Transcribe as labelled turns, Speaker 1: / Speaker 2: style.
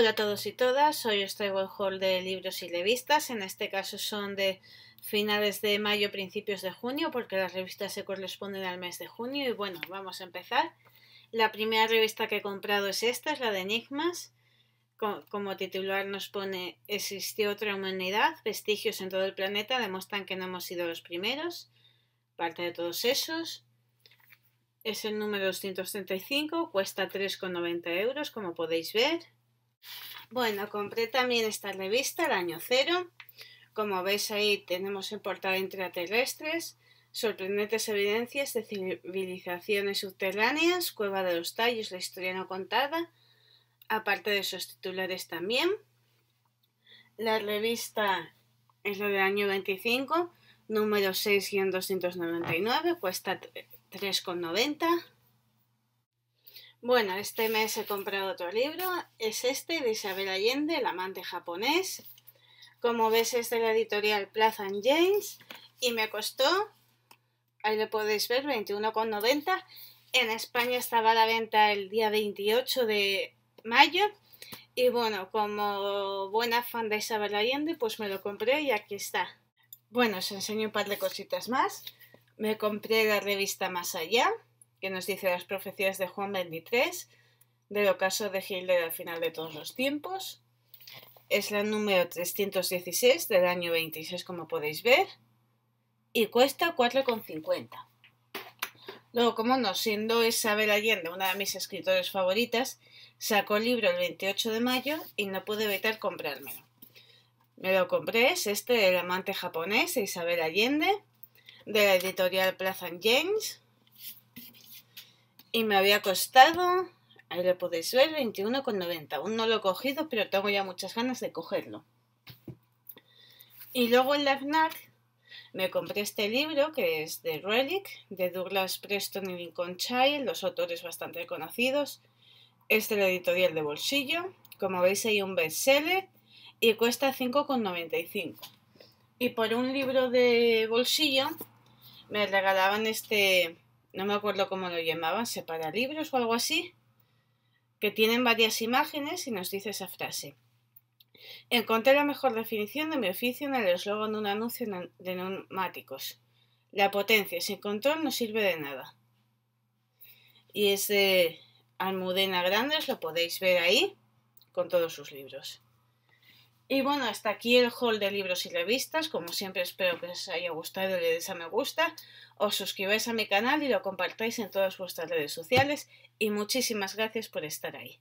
Speaker 1: Hola a todos y todas, hoy os traigo el haul de libros y revistas, en este caso son de finales de mayo, principios de junio, porque las revistas se corresponden al mes de junio y bueno, vamos a empezar. La primera revista que he comprado es esta, es la de Enigmas, como titular nos pone Existió otra humanidad, vestigios en todo el planeta demuestran que no hemos sido los primeros, parte de todos esos. Es el número 235, cuesta 3,90 euros, como podéis ver. Bueno, compré también esta revista, el año cero. Como veis ahí tenemos en portada intraterrestres, sorprendentes evidencias de civilizaciones subterráneas, Cueva de los Tallos, la historia no contada, aparte de sus titulares también. La revista es la del año 25, número 6-299, cuesta 3,90. Bueno, este mes he comprado otro libro, es este de Isabel Allende, El amante japonés. Como ves es de la editorial Plaza James y me costó, ahí lo podéis ver, 21,90. En España estaba a la venta el día 28 de mayo y bueno, como buena fan de Isabel Allende, pues me lo compré y aquí está. Bueno, os enseño un par de cositas más. Me compré la revista Más Allá, que nos dice las profecías de Juan 23, del ocaso de Hitler al final de todos los tiempos. Es la número 316 del año 26, como podéis ver, y cuesta 4,50. Luego, como no, siendo Isabel Allende una de mis escritores favoritas, sacó el libro el 28 de mayo y no pude evitar comprármelo. Me lo compré, es este El amante japonés de Isabel Allende, de la editorial Plaza James. Y me había costado, ahí lo podéis ver, 21,90. Aún no lo he cogido, pero tengo ya muchas ganas de cogerlo. Y luego en la FNAC me compré este libro que es de Relic de Douglas Preston y Lincoln Child, los autores bastante conocidos. Es el editorial de bolsillo. Como veis hay un bestseller y cuesta 5,95. Y por un libro de bolsillo me regalaban este no me acuerdo cómo lo llamaban, separa libros o algo así, que tienen varias imágenes y nos dice esa frase. Encontré la mejor definición de mi oficio en el eslogan de un anuncio de neumáticos. La potencia sin control no sirve de nada. Y es de Almudena Grandes, lo podéis ver ahí con todos sus libros. Y bueno, hasta aquí el haul de libros y revistas. Como siempre, espero que os haya gustado y le deis a me gusta. Os suscribáis a mi canal y lo compartáis en todas vuestras redes sociales. Y muchísimas gracias por estar ahí.